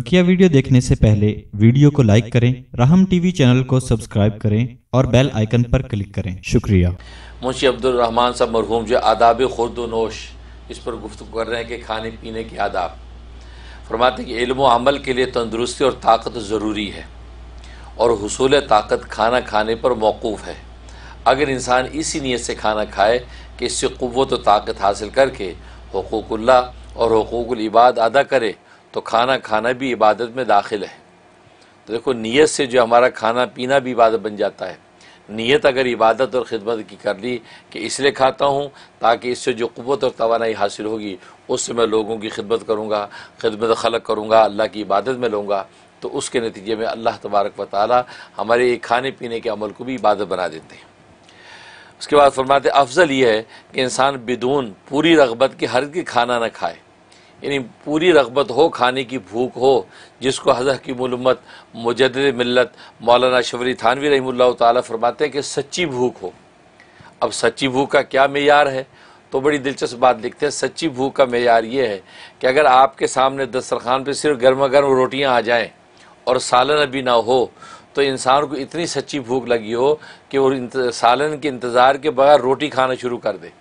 बकिया वीडियो देखने से पहले वीडियो को लाइक करें राहम टीवी चैनल को सब्सक्राइब करें और बेल आइकन पर क्लिक करें शुक्रिया मुंशी अब्दुल रहमान साहब मरहूम जो आदाब नोश इस पर गुफ्तु कर रहे हैं कि खाने पीने के आदाब फरमाते कि इल्म अमल के लिए तंदुरुस्ती और ताकत ज़रूरी है और हसूल ताकत खाना खाने पर मौकूफ़ है अगर इंसान इसी नीयत से खाना खाए कि इससे क़वत व ताकत हासिल करके हकूक़ल्ला और हकूक इबाद अदा करे तो खाना खाना भी इबादत में दाखिल है तो देखो नीयत से जो हमारा खाना पीना भी इबादत बन जाता है नीयत अगर इबादत और ख़िदमत की कर ली कि इसलिए खाता हूँ ताकि इससे जो क़वत और तोानाई हासिल होगी उससे मैं लोगों की खिदमत करूँगा खिदमत खलक करूँगा अल्लाह की इबादत में लूँगा तो उसके नतीजे में अल्लाह तबारक व ताली हमारे खाने पीने के अमल को भी इबादत बना देते हैं उसके बाद फरमाते अफजल ये है कि इंसान बिदून पूरी रगबत के हर के खाना ना खाए यानी पूरी रगबत हो खाने की भूख हो जिसको हजह की मलम्मत मुजद मिलत मौलाना शबरी थानवी रही तरमाते हैं कि सच्ची भूख हो अब सच्ची भूख का क्या मैार है तो बड़ी दिलचस्प बात लिखते हैं सच्ची भूख का मैार ये है कि अगर आपके सामने दस्तरखान पर सिर्फ गर्मा गर्म रोटियाँ आ जाएँ और सालन अभी ना हो तो इंसान को इतनी सच्ची भूख लगी हो कि वो सालन के इंतज़ार के बगैर रोटी खाना शुरू कर दे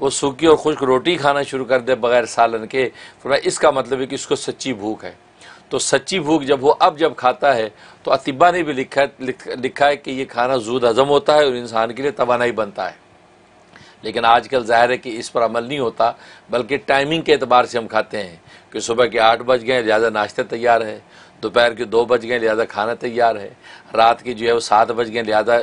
वो सूखी और खुश्क रोटी खाना शुरू कर दे बगैर सालन के फरमा तो इसका मतलब है कि इसको सच्ची भूख है तो सच्ची भूख जब वो अब जब खाता है तो अतिबा ने भी लिखा है लिखा है कि ये खाना जूद हज़म होता है और इंसान के लिए तोानाई बनता है लेकिन आजकल ज़ाहिर है कि इस पर अमल नहीं होता बल्कि टाइमिंग के अतबार से हम खाते हैं कि सुबह के आठ बज गए ज़्यादा नाश्ते तैयार है दोपहर के दो बज गए लिहाजा खाना तैयार है रात के जो है वो सात बज गए लिहाजा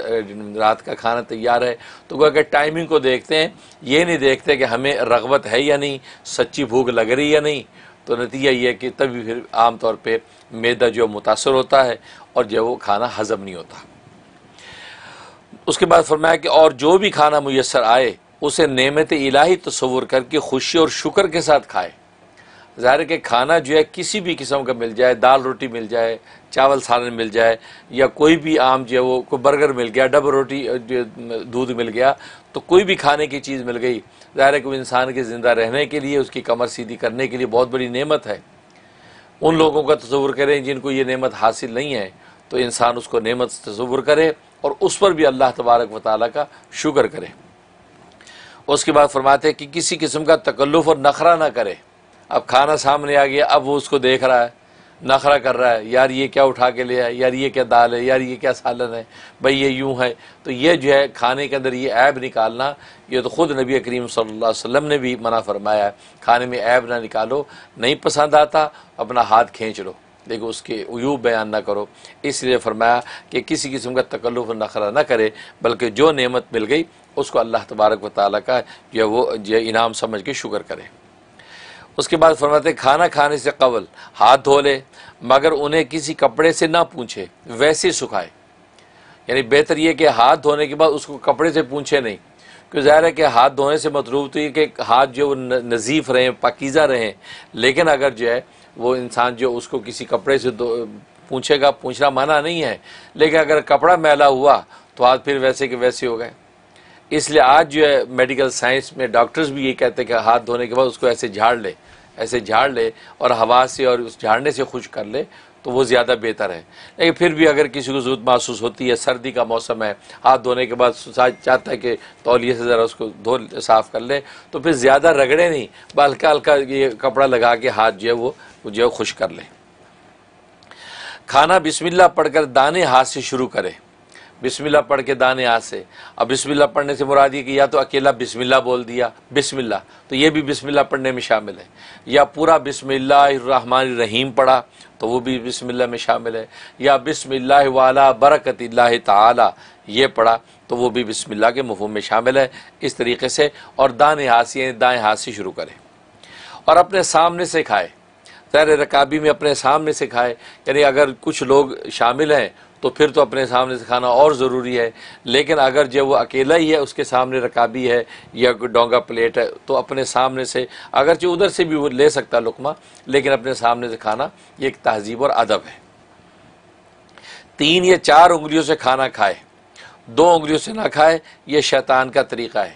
रात का खाना तैयार है तो वो अगर टाइमिंग को देखते हैं ये नहीं देखते कि हमें रगबत है या नहीं सच्ची भूख लग रही या नहीं तो नतीजा ये है कि तभी फिर आम तौर पर मैदा जो मुतासर होता है और जो वो खाना हजम नहीं होता उसके बाद फरमाया कि और जो भी खाना मैसर आए उसे नेमत इलाही तस्वुर करके खुशी और शुक्र के साथ खाए ज़ाहिर के खाना जो है किसी भी किस्म का मिल जाए दाल रोटी मिल जाए चावल सालन मिल जाए या कोई भी आम जो है वो कोई बर्गर मिल गया डबल रोटी दूध मिल गया तो कोई भी खाने की चीज़ मिल गई ज़ाहिर है कि इंसान के ज़िंदा रहने के लिए उसकी कमर सीधी करने के लिए बहुत बड़ी नेमत है उन लोगों का तस्वुर करें जिनको ये नेमत हासिल नहीं है तो इंसान उसको नेमत तस्वुर करे और उस पर भी अल्लाह तबारक व ताली का शुक्र करे उसके बाद फरमाते हैं कि किसी किस्म का तकल्लुफ़ और नखरा ना करे अब खाना सामने आ गया अब वो उसको देख रहा है नखरा कर रहा है यार ये क्या उठा के ले आए यार ये क्या दाल है यार ये क्या सालन है भाई ये यूँ है तो ये जो है खाने के अंदर ये ऐब निकालना ये तो ख़ुद नबी करीम सल्लल्लाहु अलैहि वसल्लम ने भी मना फरमाया है खाने में ऐब ना निकालो नहीं पसंद आता अपना हाथ खींच लो देखो उसके अयूब बयान ना करो इसलिए फरमाया कि किसी किस्म का तकल्लुफ नखरा ना करे बल्कि जो नेमत मिल गई उसको अल्लाह तबारक व ताली का जो वो जो इनाम समझ के शुक्र करें उसके बाद फरमाते खाना खाने से कबल हाथ धो ले मगर उन्हें किसी कपड़े से ना पूछे वैसे सुखाए यानी बेहतर ये कि हाथ धोने के बाद उसको कपड़े से पूछे नहीं क्योंकि ज़ाहिर है कि हाथ धोने से मतलूब तो ये कि हाथ जो नज़ीफ़ रहें पाकिज़ा रहें लेकिन अगर जो है वो इंसान जो उसको किसी कपड़े से पूछेगा पूछना माना नहीं है लेकिन अगर कपड़ा मैला हुआ तो हाथ फिर वैसे के वैसे हो गए इसलिए आज जो है मेडिकल साइंस में डॉक्टर्स भी ये कहते हैं कि हाथ धोने के बाद उसको ऐसे झाड़ ले ऐसे झाड़ ले और हवा से और उस झाड़ने से खुश कर ले तो वो ज़्यादा बेहतर है लेकिन फिर भी अगर किसी को ज़रूरत महसूस होती है सर्दी का मौसम है हाथ धोने के बाद चाहता है कि तौलिए से ज़रा उसको धो साफ़ कर ले तो फिर ज़्यादा रगड़े नहीं हल्का हल्का ये कपड़ा लगा के हाथ जो है वो जो है खुश कर ले खाना बिस्मिल्लाह पढ़कर दाने हाथ से शुरू करें बिस्मिल्लाह पढ़ के दाने हाथ से अब बिस्मिल्लाह पढ़ने से मुराद ये कि या तो अकेला बिस्मिल्लाह बोल दिया बिस्मिल्लाह तो ये भी बिस्मिल्लाह पढ़ने में शामिल है या पूरा बिस्मिल्लाहमान रहीम पढ़ा तो वो भी बिस्मिल्लाह में शामिल है या बिस्मिल्ला वाला बरकत ताला ये पढ़ा तो वो भी बिस्मिल्ला के मफहम में शामिल है इस तरीके से और दान हासी दाएँ हासी शुरू करें और अपने सामने से खाए तैर रकाबी में अपने सामने से खाए यानी अगर कुछ लोग शामिल हैं तो फिर तो अपने सामने से खाना और ज़रूरी है लेकिन अगर जब वो अकेला ही है उसके सामने रकाबी है या डोंगा प्लेट है तो अपने सामने से अगर जो उधर से भी वो ले सकता लुकमा लेकिन अपने सामने से खाना ये एक तहजीब और अदब है तीन या चार उंगलियों से खाना खाए दो उंगलियों से ना खाए ये शैतान का तरीका है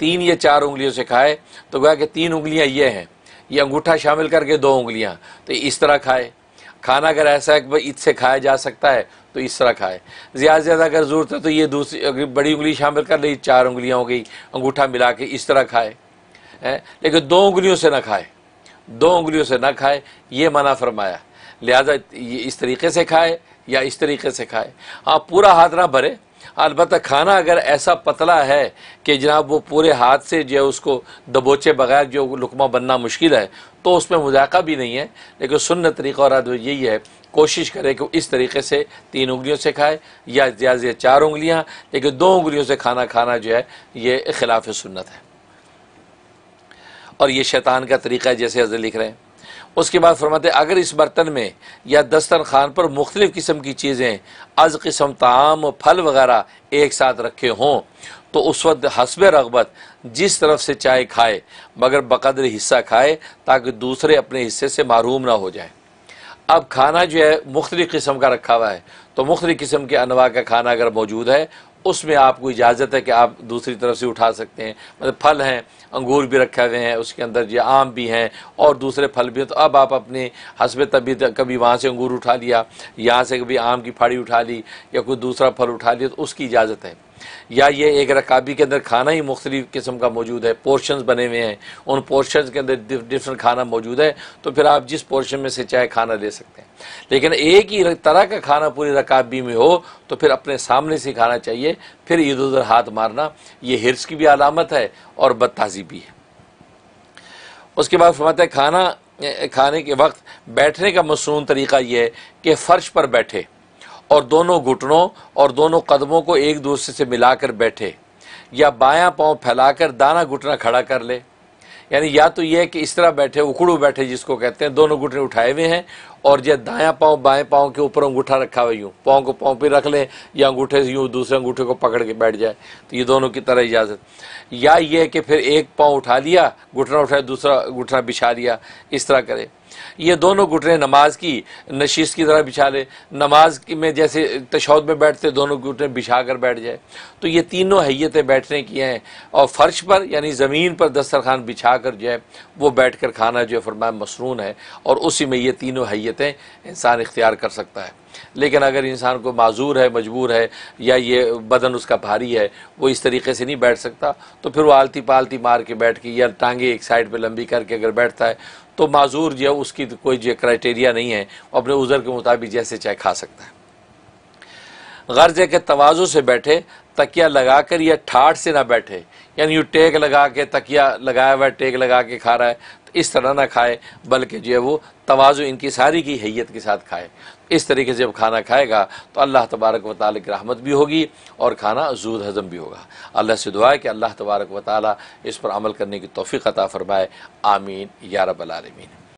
तीन या चार उंगलियों से खाए तो गया कि तीन उंगलियाँ ये हैं ये अंगूठा शामिल करके दो उंगलियाँ तो इस तरह खाए खाना अगर ऐसा है कि ईद से खाया जा सकता है तो इस तरह खाए ज़्यादा से ज़्यादा अगर ज़रूरत है तो ये दूसरी बड़ी उंगली शामिल कर ली चार उंगलियाँ हो गई अंगूठा मिला के इस तरह खाए है लेकिन दो उंगलियों से ना खाए दो उंगलियों से ना खाए ये मना फरमाया लिहाजा ये इस तरीके से खाए या इस तरीके से खाए हाँ पूरा हाथ ना भरे अलबत् खाना अगर ऐसा पतला है कि जनाब वो पूरे हाथ से जो है उसको दबोचे बगैर जो लुकमा बनना मुश्किल है तो उसमें मुजाका भी नहीं है लेकिन सुन्न तरीका और अदब यही है कोशिश करें कि इस तरीके से तीन उंगलियों से खाए या ज़्यादा चार उंगलियाँ लेकिन दो उंगलियों से खाना खाना जो है ये खिलाफ सुन्नत है और ये शैतान का तरीका है जैसे हजर लिख रहे हैं उसके बाद फरमाते अगर इस बर्तन में या दस्तर खान पर मुख्तलिफ़ किस्म की चीज़ें अज़ किस्म ताम फल वगैरह एक साथ रखे हों तो उस वक्त हसब रगबत जिस तरफ से चाय खाए मगर बकदर हिस्सा खाए ताकि दूसरे अपने हिस्से से मरूम ना हो जाए अब खाना जो है मुख्तलिफ़ किस्म का रखा हुआ है तो मुख्तलि किस्म के अनवा का खाना अगर मौजूद है उसमें आपको इजाज़त है कि आप दूसरी तरफ से उठा सकते हैं मतलब फल हैं अंगूर भी रखे हुए हैं उसके अंदर ये आम भी हैं और दूसरे फल भी हैं तो अब आप अपने हसब तबीयत कभी वहाँ से अंगूर उठा लिया यहाँ से कभी आम की फाड़ी उठा ली या कोई दूसरा फल उठा लिया तो उसकी इजाज़त है या ये एक रकाबी के अंदर खाना ही मुख्तलि किस्म का मौजूद है पोर्शन बने हुए हैं उन पोर्शन के अंदर डिफरेंट खाना मौजूद है तो फिर आप जिस पोर्शन में से चाहे खाना ले सकते हैं लेकिन एक ही तरह का खाना पूरी रकाबी में हो तो फिर अपने सामने से खाना चाहिए फिर इधर उधर हाथ मारना ये हिरस की भी अलामत है और बदताजी भी है उसके बाद फरमाते हैं खाना खाने के वक्त बैठने का मसनून तरीका यह है कि फ़र्श पर बैठे और दोनों घुटनों और दोनों कदमों को एक दूसरे से मिलाकर बैठे या बायां पांव फैलाकर दाना घुटना खड़ा कर ले यानी या तो यह कि इस तरह बैठे उखड़ू बैठे जिसको कहते हैं दोनों घुटने उठाए हुए हैं और जब दाया पाँव बाएं पाँव के ऊपर अंगूठा रखा हुआ यूँ पाँव को पाँव पे रख लें या अंगूठे से यूँ दूसरे अंगूठे को पकड़ के बैठ जाए तो ये दोनों की तरह इजाज़त या ये है कि फिर एक पाँव उठा लिया घुटना उठाया दूसरा घुटना बिछा लिया इस तरह करें ये दोनों घुटने नमाज की नशीस की तरह बिछा ले नमाज की में जैसे तशौद में बैठते दोनों घुटने बिछा कर बैठ जाए तो ये तीनों हैतें बैठने की हैं और फर्श पर यानी ज़मीन पर दस्तरखान बिछा कर जो है वो बैठ कर खाना जो है फरमाया मसरून है और उसी में ये तीनों हैत देते हैं इंसान इख्तियार कर सकता है लेकिन अगर इंसान को माजूर है मजबूर है या ये बदन उसका भारी है वो इस तरीके से नहीं बैठ सकता तो फिर वो आलती पालती मार के बैठ के या टांगे एक साइड पे लंबी करके अगर बैठता है तो माजूर जो उसकी कोई जो क्राइटेरिया नहीं है अपने उज़र के मुताबिक जैसे चाहे खा सकता है गर्ज है कि से बैठे तकिया लगा कर या ठाठ से ना बैठे यानी यू टेक लगा के तकिया लगाया हुआ है टेक लगा के खा रहा है इस तरह ना खाए बल्कि जो है वो तोज़ु इनकी सारी की हैत के साथ खाए इस तरीके से जब खाना खाएगा तो अल्लाह तबारक व ताल की रहमत भी होगी और खाना जूद हज़म भी होगा अल्लाह से दुआ है कि अल्लाह तबारक व ताली इस पर अमल करने की तोफ़ी अता फ़रमाए आमीन या रबालमीन